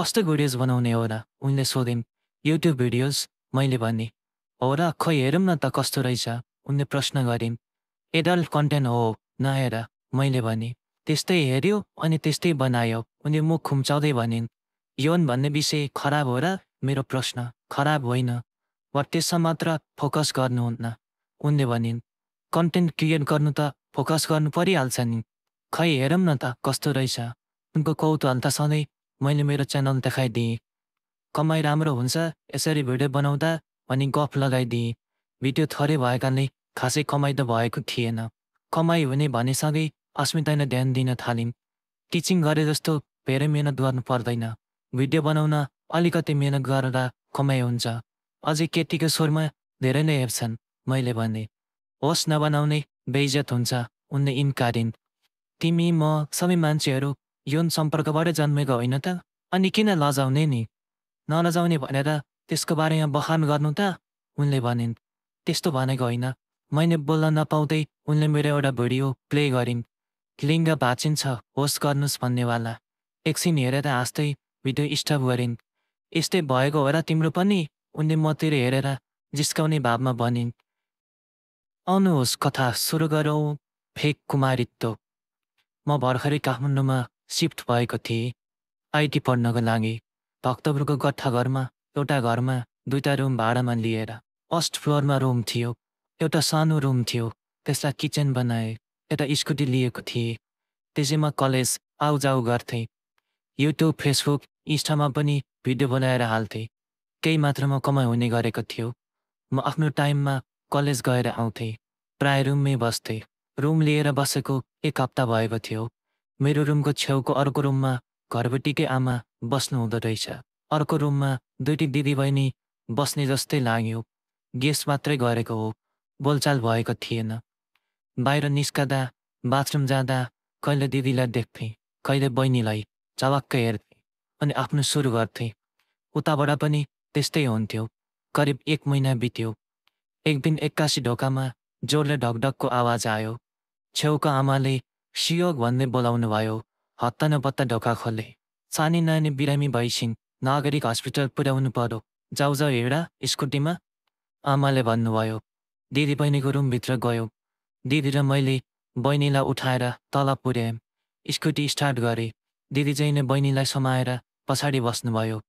कस्तो भिडियोज बनाउने हो र उनले सोधिन् युट्युब भिडियोज मैले भनेँ र खै हेरौँ न त कस्तो रहेछ उनले प्रश्न गरिन् एडल्ट कन्टेन्ट हो नहेर मैले भनेँ त्यस्तै हेऱ्यो अनि त्यस्तै बनायो उनले मुख खुम्चाउँदै भनिन् यौन भन्ने विषय खराब हो र मेरो प्रश्न खराब होइन वा त्यसमा मात्र फोकस गर्नुहुन्न उनले भनिन् कन्टेन्ट क्रिएट गर्नु त फोकस गर्नु परिहाल्छ नि खै हेरौँ न त कस्तो रहेछ उनको कौतूहलता सधैँ मैले मेरो च्यानल देखाइदिएँ कमाइ राम्रो हुन्छ यसरी भिडियो बनाउँदा अनि गफ लगाइदिएँ भिडियो थोरै भएकाले खासै कमाइ त भएको थिएन कमाइ हुने भनेसँगै अस्मितालाई ध्यान दिन थालिन् टिचिङ गरे जस्तो धेरै मिहिनेत गर्नु पर्दैन भिडियो बनाउन अलिकति मिहिनेत गरेर कमाइ हुन्छ अझै केटीको स्वरमा धेरै नै हेप्छन् मैले भने होस् नबनाउने बेइज्जत हुन्छ उनले इन्कारिन् तिमी म सबै मान्छेहरू यौन सम्पर्कबाट जन्मेको होइन त अनि किन लजाउने नि नलजाउने भनेर त्यसको बारेमा बखान गर्नु त उनले भनिन् त्यस्तो भनेको होइन मैले बोल्न नपाउँदै उनले मेरो एउटा भिडियो प्ले गरिन् लिङ्ग भाँचिन्छ होस् गर्नुहोस् भन्नेवाला एकछिन हेरेर हाँस्दै भिडियो स्टप गरिन् यस्तै भएको हो र तिम्रो पनि उनले मतिर हेरेर जिस्काउने भावमा भनिन् आउनुहोस् कथा सुरु गरौँ फेक कुमारित्व म भर्खरै काठमाडौँमा सिफ्ट भएको थिएँ आइटी पढ्नको लागि भक्तपुरको घरमा एउटा घरमा दुईवटा रुम भाडामा लिएर फर्स्ट फ्लोरमा रुम थियो एउटा सानो रुम थियो त्यसलाई किचन बनाएँ एउटा स्कुटी लिएको थिएँ त्यसैमा कलेज आउजाउ गर्थेँ युट्युब फेसबुक इन्स्टामा पनि भिडियो बनाएर हाल्थेँ केही मात्रामा कमाइ हुने गरेको थियो म आफ्नो टाइममा कलेज गएर आउँथेँ प्रायः रुममै बस्थेँ रुम लिएर बसेको एक हप्ता भएको थियो मेरो रुमको छेउको अर्को रुममा घरबटीकै आमा बस्नु हुँदो रहेछ अर्को रुममा दुईटी दिदीबहिनी बस्ने जस्तै लाग्यो गेस मात्रै गरेको हो बोलचाल भएको थिएन बाहिर निस्कदा बाथरुम जाँदा कहिले दिदीलाई देख्थेँ कहिले बहिनीलाई चवाक्क हेर्थेँ अनि आफ्नो सुरु गर्थेँ उताबाट पनि त्यस्तै हुन्थ्यो करिब एक महिना बित्यो एक दिन एक्कासी ढोकामा जोरले ढकढकको आवाज आयो छेउको आमाले सियोग बोलाउनु भयो हत्ता नपत्ता ढोका खोले सानी नानी बिरामी भइसिन् नागरिक हस्पिटल पुर्याउनु पर्यो जाउ जाउ हिँडा स्कुटीमा आमाले भन्नुभयो दिदी बहिनीको रुमभित्र गयो दिदी र मैले बहिनीलाई उठाएर तल पुर्याएँ स्कुटी स्टार्ट गरेँ दिदी चाहिँ नै बहिनीलाई समाएर पछाडि बस्नुभयो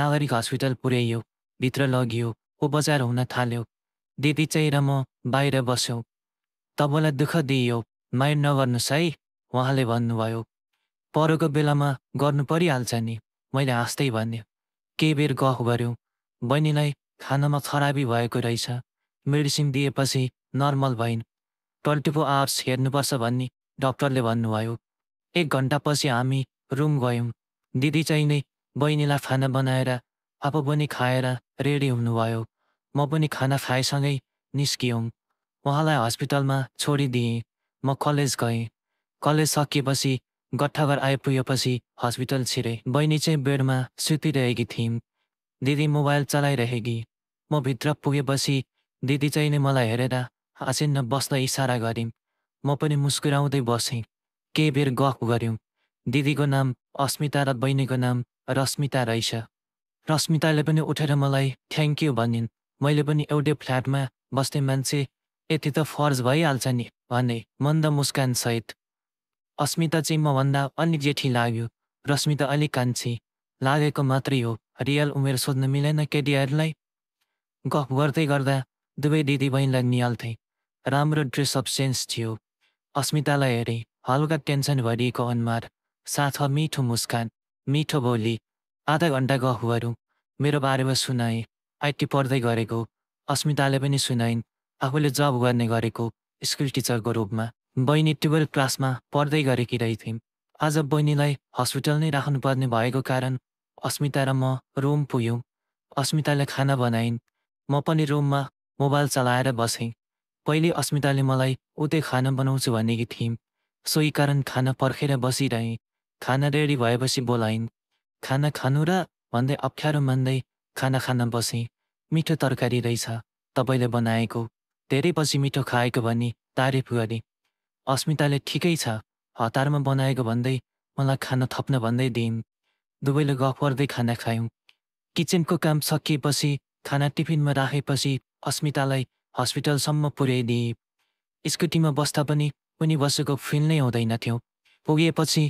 नागरिक हस्पिटल पुर्याइयो भित्र लगियो उपचार हुन थाल्यो दिदी चाहिँ र म बाहिर बस्यौँ तपाईँलाई दुःख दिइयो माइन्ड नगर्नुहोस् है उहाँले भन्नुभयो परोको बेलामा गर्नु परिहाल्छ नि मैले हाँस्दै भन्यो केही बेर गफ गऱ्यौँ बहिनीलाई खानामा खराबी भएको रहेछ मेडिसिन दिएपछि नर्मल भइन् ट्वेन्टी फोर आवर्स हेर्नुपर्छ भन्ने डक्टरले भन्नुभयो एक घन्टापछि हामी रुम गयौँ दिदी चाहिँ नै बहिनीलाई खाना बनाएर आफू पनि खाएर रेडी हुनुभयो म पनि खाना खाएसँगै निस्कियौँ उहाँलाई हस्पिटलमा छोडिदिएँ म कलेज गएँ कलेज सकिएपछि गट्ठाघर आइपुगेपछि हस्पिटल छिरेँ बहिनी चाहिँ बेडमा सुतिरहेकी थिइन् दिदी मोबाइल चलाइरहेकी म भित्र पुगेपछि दिदी चाहिँ नै मलाई हेरेर आसिन्न बस्न इसारा गरिन् म पनि मुस्कुराउँदै बसेँ केही बेर गफ गऱ्यौँ दिदीको नाम अस्मिता र बहिनीको नाम रश्मिता रहेछ रश्मिताले पनि उठेर मलाई थ्याङ्क यू भनिन् मैले पनि एउटै फ्ल्याटमा बस्ने मान्छे यति त फर्ज भइहाल्छ नि भने मन्द मुस्कानसहित अस्मिता चाहिँ म भन्दा अलिक जेठी लाग्यो रश्मिता अलिक कान्छी लागेको मात्रै हो रियल उमेर सोध्न मिलेन केटीहरूलाई गफ गर्दै गर्दा दुवै दिदी बहिनीलाई निहाल्थे राम्रो ड्रेस अफ सेन्स थियो अस्मितालाई हेरेँ हल्का टेन्सन भरिएको अनुहार साथमा मिठो मुस्कान मिठो बोली आधा घन्टा गफहरू मेरो बारेमा सुनाएँ आइटी पढ्दै गरेको अस्मिताले पनि सुनाइन् आफूले जब गर्ने गरेको स्कुल टिचरको रूपमा बहिनी टुवेल्भ क्लासमा पढ्दै गरेकी रहेथ्यौँ आज बहिनीलाई हस्पिटल नै राख्नुपर्ने भएको कारण अस्मिता र म रुम पुग्यौँ अस्मिताले खाना बनाइन् म पनि रुममा मोबाइल चलाएर बसेँ पहिले अस्मिताले मलाई उतै खाना बनाउँछु भनेकी थिइन् सोही कारण खाना पर्खेर बसिरहेँ खाना रेडी भएपछि बोलाइन् खाना खानु र भन्दै अप्ठ्यारो मान्दै खाना खान बसेँ मिठो तरकारी रहेछ तपाईँले बनाएको धेरै पछि मिठो खाएको भनी तारिफ गरी अस्मिताले ठिकै छ हतारमा बनाएको भन्दै मलाई खाना थप्न भन्दै दिइन् दुवैले गफ गर्दै खाना खायौँ किचनको काम सकिएपछि खाना टिफिनमा राखेपछि अस्मितालाई हस्पिटलसम्म पुर्याइदिए स्कुटीमा बस्दा पनि उनी बसेको फिल नै हुँदैनथ्यो पुगेपछि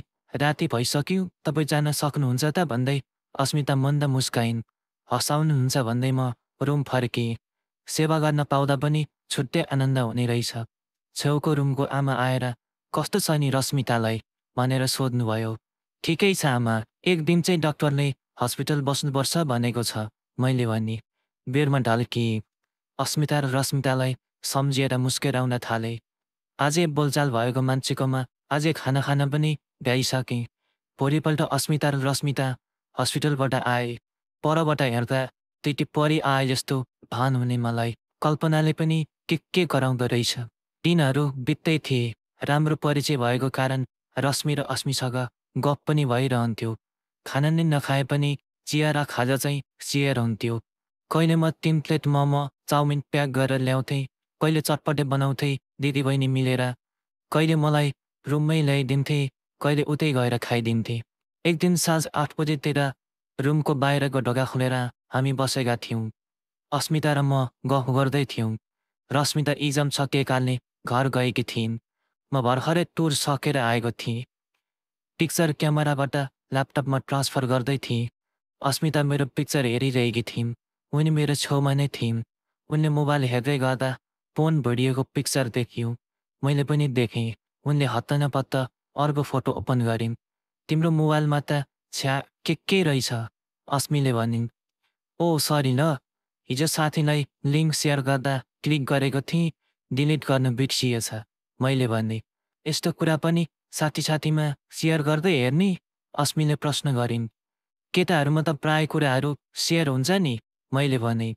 राति भइसक्यो तपाईँ जान सक्नुहुन्छ त भन्दै अस्मिता मन्द मुस्काइन् हँसाउनुहुन्छ भन्दै म रुम फर्किएँ सेवा गर्न पाउँदा पनि छुट्टै आनन्द हुने रहेछ छेउको रुमको आमा आएर कस्तो छ नि रश्मितालाई भनेर सोध्नुभयो ठिकै छ आमा एक दिन चाहिँ डक्टरले हस्पिटल बस्नुपर्छ भनेको छ मैले भने बेरमा ढल्की अस्मिता र रश्मितालाई सम्झिएर मुस्केर आउन थाले आजै बोलचाल भएको मान्छेकोमा आजै खाना खान पनि भ्याइसकेँ भोलिपल्ट अस्मिता र रश्मिता हस्पिटलबाट आए परबाट हेर्दा त्यति परि आए जस्तो भान हुने मलाई कल्पनाले पनि के के गराउँदो रहेछ दिनहरू बित्दै थिए राम्रो परिचय भएको कारण रश्मि र अश्मिसँग गफ पनि भइरहन्थ्यो खाना नै नखाए पनि चिया र खाजा चाहिँ सेयर हुन्थ्यो कहिले म तिन प्लेट मोमो चाउमिन प्याक गरेर ल्याउँथेँ कहिले चटपटे बनाउँथेँ दिदीबहिनी मिलेर कहिले मलाई रुममै ल्याइदिन्थे कहिले उतै गएर खाइदिन्थे एक दिन साँझ आठ बजीतिर रुमको बाहिरको ढोका खोलेर हामी बसेका थियौँ अस्मिता र म गफ गर्दै थियौँ रश्मिता इजम सकिएकाले घर गएकी थिइन् म भर्खरै टुर सकेर आएको थिएँ पिक्चर क्यामेराबाट ल्यापटपमा ट्रान्सफर गर्दै थिएँ अस्मिता मेरो पिक्चर हेरिरहेकी थिइन् उनी मेरो छेउमा नै थिइन् उनले मोबाइल हेर्दै गर्दा फोन भिडियोको पिक्चर देखियो मैले पनि देखेँ उनले हत्त नपत्त अर्को फोटो ओपन गरिन् तिम्रो मोबाइलमा त छ्या के के रहेछ अस्मीले भनिन् ओ सरी ल हिजो साथीलाई लिङ्क सेयर गर्दा क्लिक गरेको थिएँ डिलिट गर्न बिर्सिएछ मैले भने यस्तो कुरा पनि साथी साथीमा सेयर गर्दै हेर्ने अस्मिले प्रश्न गरिन् केटाहरूमा त प्राय कुराहरू सेयर हुन्छ नि मैले भने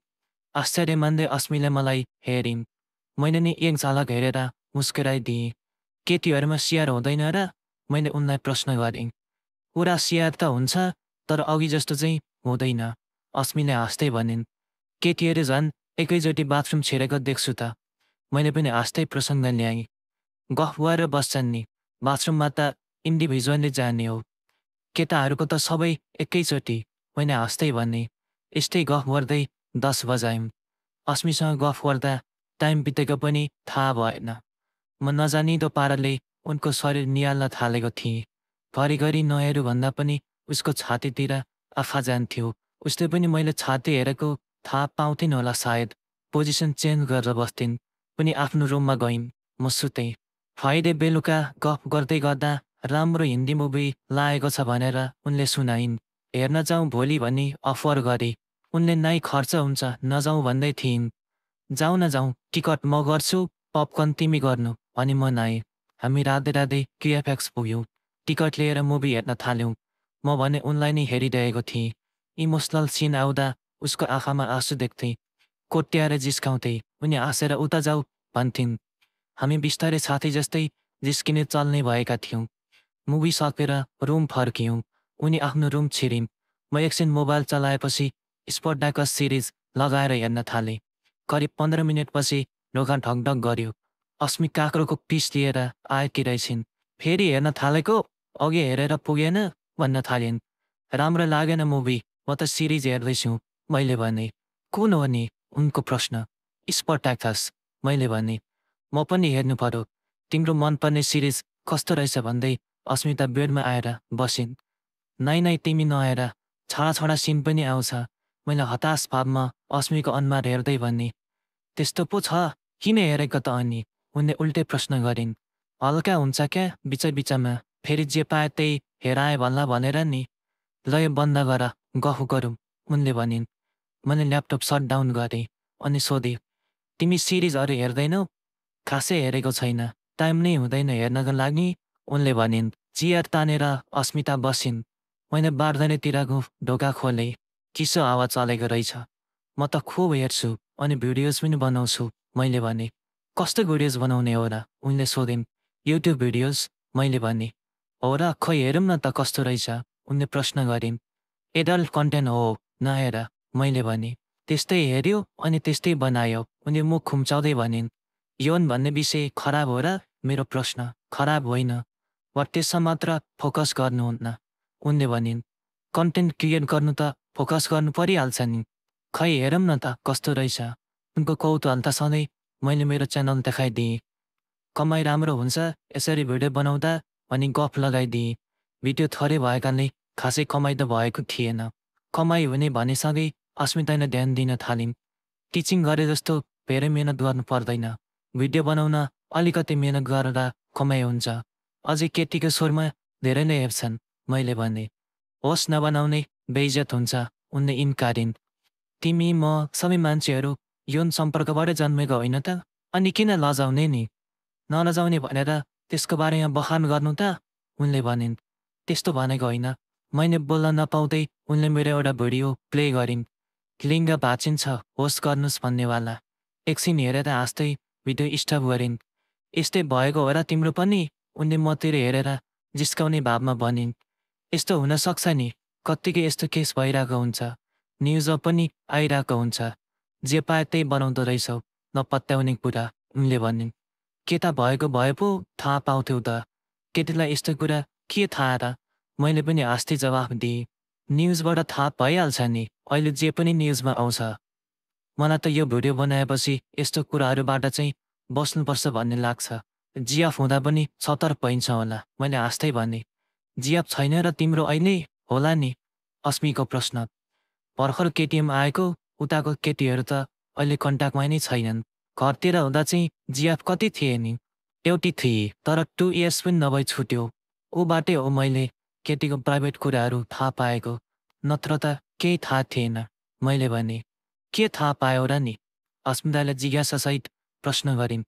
आश्चर्य मान्दै अस्मिले मलाई हेरिन् मैले नि एक झलक हेरेर मुस्कुराइदिएँ केटीहरूमा सेयर हुँदैन र मैले उनलाई प्रश्न गरेँ कुरा सेयर त हुन्छ तर अघि जस्तो चाहिँ हुँदैन अस्मिले हाँस्दै भनिन् केटीहरू झन् एकैचोटि बाथरुम छिरेको देख्छु त मैले पनि हाँस्दै प्रसङ्ग ल्याएँ गफ भएर बस्छन् नि बाथरुममा त इन्डिभिजुअलले जाने हो केटाहरूको त सबै एकैचोटि मैले हाँस्दै भने यस्तै गफ गर्दै दस बजायौँ अस्मिसँग गफ गर्दा टाइम बितेको पनि थाहा भएन म नजानिदो पाराले उनको शरीर निहाल्न थालेको थिएँ घरिघरि नहेरूभन्दा पनि उसको छातीतिर आफा जान्थ्यो उसले पनि मैले छाती हेरेको थाहा पाउँथेन होला सायद पोजिसन चेन्ज गरेर बस्थिन् पनि आफ्नो रुममा गइन् म सुतेँ फ्राइडे बेलुका गफ गर्दै गर्दा राम्रो हिन्दी मुभी लागेको छ भनेर उनले सुनाइन् हेर्न जाउँ भोलि भनी अफर गरे उनले नाइ खर्च हुन्छ नजाउँ भन्दै थिइन् जाउँ न जाउँ टिकट म गर्छु पपकर्न तिमी गर्नु अनि म नाइ हामी राधे राधे क्युएफएक्स पुग्यौँ टिकट लिएर मुभी हेर्न थाल्यौँ म भने उनलाई नै हेरिरहेको थिएँ इमोसनल सिन आउँदा उसको आँखामा आँसु देख्थेँ कोट्याएर जिस्काउँथे उनी हाँसेर उता जाऊ भन्थिन् हामी बिस्तारै साथी जस्तै जिस्किने चल्ने भएका थियौँ मुभी सकेर रुम फर्कियौँ उनी आफ्नो रुम छिरिन् म एकछिन मोबाइल चलाएपछि स्पटडाकस सिरिज लगाएर हेर्न थालेँ करिब पन्ध्र मिनटपछि ढोका ढकढक गर्यो अस्मी काँक्रोको पिस लिएर आएकी रहेछन् फेरि हेर्न थालेको अघि हेरेर पुगेन भन्न थालिन् राम्रो लागेन मुभी म त सिरिज हेर्दैछु मैले भने कुन हो नि उनको प्रश्न स्पटाकास मैले भने म पनि हेर्नु पऱ्यो तिम्रो मनपर्ने सिरिज कस्तो रहेछ भन्दै अस्मिता बेडमा आएर बसिन् नाइ नाइ तिमी नआएर छाडाछडा सिन पनि आउँछ मैले हताश भावमा अस्मीको अनुहार हेर्दै भन्ने त्यस्तो पो छ किन हेरेको त अनि उनले उल्टै प्रश्न गरिन् हल्का हुन्छ क्या बिचै बिचमा फेरि जे पाए त्यही हेराए भन्ला भनेर नि लय बन्द गर गफ गरौँ उनले भनिन् मैले ल्यापटप सट डाउन गरेँ अनि सोधेँ तिमी सिरिजहरू हेर्दैनौ खासै हेरेको छैन टाइम नै हुँदैन हेर्नको लागि उनले भनिन् चियर तानेर अस्मिता बसिन् मैले बार्धनेतिरको ढोका खोलेँ चिसो हावा चलेको रहेछ म त खुब हेर्छु अनि भिडियोज पनि बनाउँछु मैले भने कस्तो भिडियोज बनाउने हो र उनले सोधिन् युट्युब भिडियोज मैले भने हो र खै हेरौँ न त कस्तो रहेछ उनले प्रश्न गरिन् एडल्ट कन्टेन्ट हो नहेर मैले भने त्यस्तै हेऱ्यो अनि त्यस्तै बनायो उनी मुख खुम्चाउँदै भनिन् यौन भन्ने विषय खराब हो र मेरो प्रश्न खराब होइन वा त्यसमा मात्र फोकस गर्नुहुन्न उनले भनिन् कन्टेन्ट क्रिएट गर्नु त फोकस गर्नु परिहाल्छ नि खै हेरौँ न त कस्तो रहेछ उनको कौतूहल त सधैँ मैले मेरो च्यानल देखाइदिएँ कमाइ राम्रो हुन्छ यसरी भिडियो बनाउँदा अनि गफ लगाइदिएँ भिडियो थोरै भएकाले खासै कमाइ त भएको थिएन कमाइ हुने भनेसँगै अस्मितालाई ध्यान दिन थालिन् टिचिङ गरे जस्तो धेरै मिहिनेत गर्नु पर्दैन भिडियो बनाउन अलिकति मिहिनेत गरेर कमाइ हुन्छ अझै केटीको स्वरमा धेरै नै हेप्छन् मैले भने होस् नबनाउने बेइज्जत हुन्छ उनले इन्कारिन् तिमी म सबै मान्छेहरू यौन सम्पर्कबाट जन्मेको होइन त अनि किन लजाउने नि नलजाउने भनेर त्यसको बारेमा बखान गर्नु त उनले भनिन् त्यस्तो भनेको होइन मैले बोल्न नपाउँदै उनले मेरो एउटा भिडियो प्ले गरिन् लिङ्ग भाँचिन्छ होस् गर्नुहोस् भन्नेवाला एकछिन हेरेर हाँस्दै भिडियो स्टप गरिन् यस्तै भएको हो र तिम्रो पनि उनले मतिर हेरेर जिस्काउने भावमा भनिन् यस्तो हुनसक्छ नि कत्तिकै यस्तो केस भइरहेको हुन्छ न्युजमा पनि आइरहेको हुन्छ जे पाए त्यही बनाउँदो रहेछौ नपत्याउने कुरा उनले भनिन् केटा भएको भए पो थाहा पाउँथ्यौ त केटीलाई यस्तो कुरा के थाहा र मैले पनि हाँस्दै जवाफ दिएँ न्युजबाट थाहा भइहाल्छ नि अहिले जे पनि न्युजमा आउँछ मलाई त यो भिडियो बनाएपछि यस्तो कुराहरूबाट चाहिँ बस्नुपर्छ भन्ने लाग्छ जियाफ हुँदा पनि सतर्क भइन्छ होला मैले हाँस्दै भने जियाफ छैन र तिम्रो अहिले होला नि अस्मिको प्रश्न भर्खर केटिएम आएको उताको केटीहरू त अहिले कन्ट्याक्टमा नै छैनन् घरतिर हुँदा चाहिँ जियाफ कति थिए नि एउटी थिएँ तर टु इयर्स पनि नभई छुट्यो ऊबाटै हो मैले केटीको प्राइभेट कुराहरू थाहा पाएको नत्र त केही थाहा थिएन मैले भने के थाहा पायो र नि अस्मिताले जिज्ञासासहित प्रश्न गरिन्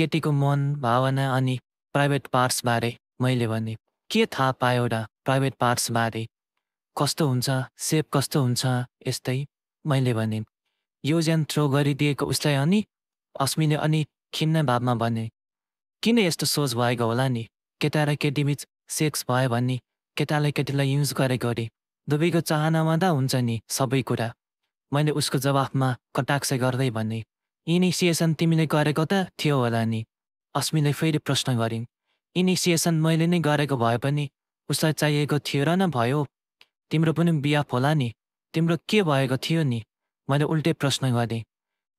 केटीको मन भावना अनि प्राइभेट पार्ट्सबारे मैले भने के थाहा पायो र प्राइभेट पार्ट्सबारे कस्तो हुन्छ सेप कस्तो हुन्छ यस्तै मैले भने यो ज्यान थ्रो गरिदिएको उसलाई अनि अस्मिले अनि खिन्न भावमा भने किन यस्तो सोच भएको होला नि केटा र केटीबिच सेक्स भयो भन्ने केटालाई केटीलाई युज गरे अरे दुवैको चाहनामा त हुन्छ नि सबै कुरा मैले उसको जवाफमा कटाक्ष गर्दै भने इनिसिएसन तिमीले गरेको त थियो होला नि अस्मिले फेरि प्रश्न गरिन् इनिसिएसन मैले नै गरेको भए पनि उसलाई चाहिएको थियो र न भयो तिम्रो पनि बिहाफ होला नि तिम्रो के भएको थियो नि मैले उल्टै प्रश्न गरेँ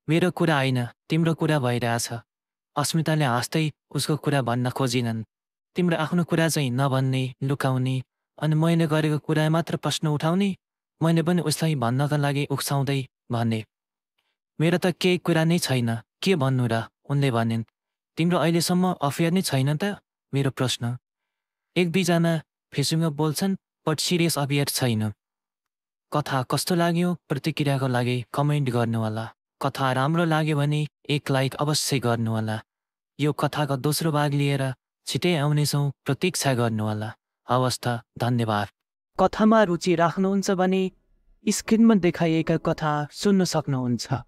मेरो कुरा होइन तिम्रो कुरा भइरहेछ अस्मिताले हाँस्दै उसको कुरा भन्न खोजिनन् तिम्रो आफ्नो कुरा चाहिँ नभन्ने लुकाउने अनि मैले गरेको कुरा मात्र प्रश्न उठाउने मैले पनि उसलाई भन्नका लागि उक्साउँदै भने मेरो त केही कुरा नै छैन के भन्नु र उनले भनिन् तिम्रो अहिलेसम्म अफेयर नै छैन त मेरो प्रश्न एक दुईजना फेसबुकमा बोल्छन् बट सिरियस अफेयर छैन कथा कस्तो लाग्यो प्रतिक्रियाको लागि कमेन्ट गर्नुहोला कथा राम्रो लाग्यो भने एक लाइक अवश्य गर्नुहोला यो कथाको दोस्रो भाग लिएर छिटै आउनेछौँ प्रतीक्षा गर्नुहोला हवस् त धन्यवाद कथामा रुचि राख्नुहुन्छ भने स्क्रिनमा देखाइएका कथा सुन्न सक्नुहुन्छ